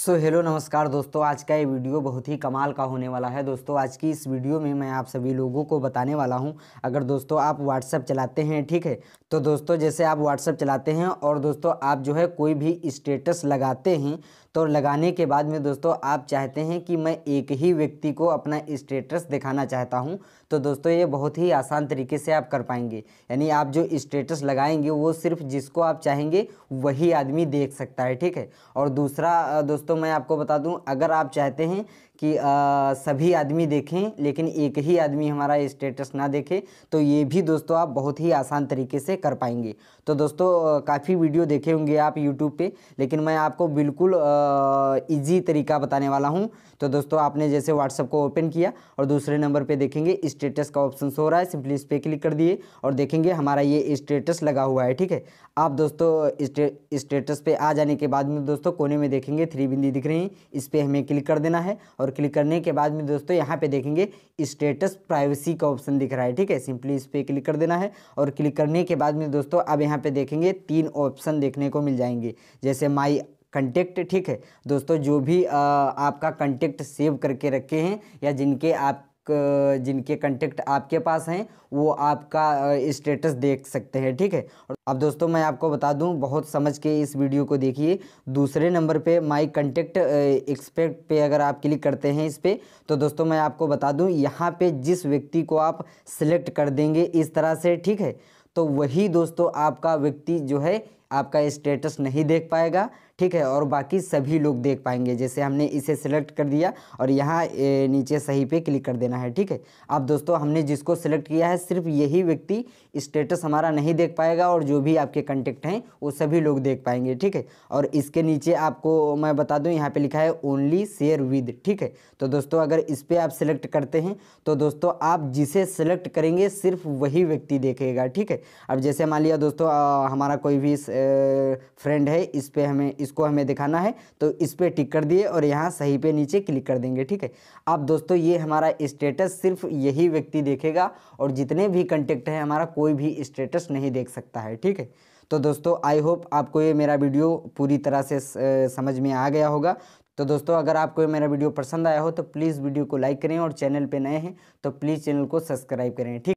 सो so, hello नमस्कार दोस्तों आज का ये वीडियो बहुत ही कमाल का होने वाला है दोस्तों आज की इस वीडियो में मैं आप सभी लोगों को बताने वाला हूँ अगर दोस्तों आप व्हाट्सएप चलाते हैं ठीक है तो दोस्तों जैसे आप व्हाट्सएप चलाते हैं और दोस्तों आप जो है कोई भी स्टेटस लगाते हैं तो लगाने के बाद में दोस्तों आप चाहते हैं कि मैं एक ही व्यक्ति को अपना स्टेटस दिखाना चाहता हूँ तो दोस्तों ये बहुत ही आसान तरीके से आप कर पाएंगे यानी आप जो स्टेटस लगाएंगे वो सिर्फ जिसको आप चाहेंगे वही आदमी देख सकता है ठीक है और दूसरा दोस्तों दोस्तों मैं आपको बता दूं अगर आप चाहते हैं कि आ, सभी आदमी देखें लेकिन एक ही आदमी हमारा स्टेटस ना देखे तो ये भी दोस्तों आप बहुत ही आसान तरीके से कर पाएंगे तो दोस्तों काफ़ी वीडियो देखे होंगे आप यूट्यूब पे लेकिन मैं आपको बिल्कुल इजी तरीका बताने वाला हूँ तो दोस्तों आपने जैसे व्हाट्सअप को ओपन किया और दूसरे नंबर पर देखेंगे स्टेटस का ऑप्शन हो रहा है सिंपली इस पर क्लिक कर दिए और देखेंगे हमारा ये स्टेटस लगा हुआ है ठीक है आप दोस्तों स्टेटस पर आ जाने के बाद में दोस्तों कोने में देखेंगे थ्री बिंदी दिख रही हैं इस पर हमें क्लिक कर देना है और और क्लिक करने के बाद में दोस्तों यहाँ पे देखेंगे स्टेटस प्राइवेसी का ऑप्शन दिख रहा है ठीक है सिंपली इस पर क्लिक कर देना है और क्लिक करने के बाद में दोस्तों अब यहाँ पे देखेंगे तीन ऑप्शन देखने को मिल जाएंगे जैसे माई कंटेक्ट ठीक है दोस्तों जो भी आ, आपका कंटेक्ट सेव करके रखे हैं या जिनके आप जिनके कंटेक्ट आपके पास हैं वो आपका स्टेटस देख सकते हैं ठीक है और अब दोस्तों मैं आपको बता दूं बहुत समझ के इस वीडियो को देखिए दूसरे नंबर पे माय कंटेक्ट एक्सपेक्ट पे अगर आप क्लिक करते हैं इस पर तो दोस्तों मैं आपको बता दूं यहाँ पे जिस व्यक्ति को आप सिलेक्ट कर देंगे इस तरह से ठीक है तो वही दोस्तों आपका व्यक्ति जो है आपका स्टेटस नहीं देख पाएगा ठीक है और बाकी सभी लोग देख पाएंगे जैसे हमने इसे सेलेक्ट कर दिया और यहाँ नीचे सही पे क्लिक कर देना है ठीक है अब दोस्तों हमने जिसको सेलेक्ट किया है सिर्फ यही व्यक्ति स्टेटस हमारा नहीं देख पाएगा और जो भी आपके कंटेक्ट हैं वो सभी लोग देख पाएंगे ठीक है और इसके नीचे आपको मैं बता दूँ यहाँ पर लिखा है ओनली शेयर विद ठीक है तो दोस्तों अगर इस पर आप सिलेक्ट करते हैं तो दोस्तों आप जिसे सिलेक्ट करेंगे सिर्फ वही व्यक्ति देखेगा ठीक है अब जैसे मान लिया दोस्तों हमारा कोई भी फ्रेंड है इस पर हमें इस इसको हमें दिखाना है तो इस पर टिक कर दिए और यहाँ सही पे नीचे क्लिक कर देंगे ठीक है अब दोस्तों ये हमारा स्टेटस सिर्फ यही व्यक्ति देखेगा और जितने भी कंटेक्ट है हमारा कोई भी स्टेटस नहीं देख सकता है ठीक है तो दोस्तों आई होप आपको ये मेरा वीडियो पूरी तरह से समझ में आ गया होगा तो दोस्तों अगर आपको ये मेरा वीडियो पसंद आया हो तो प्लीज़ वीडियो को लाइक करें और चैनल पे नए हैं तो प्लीज़ चैनल को सब्सक्राइब करें ठीक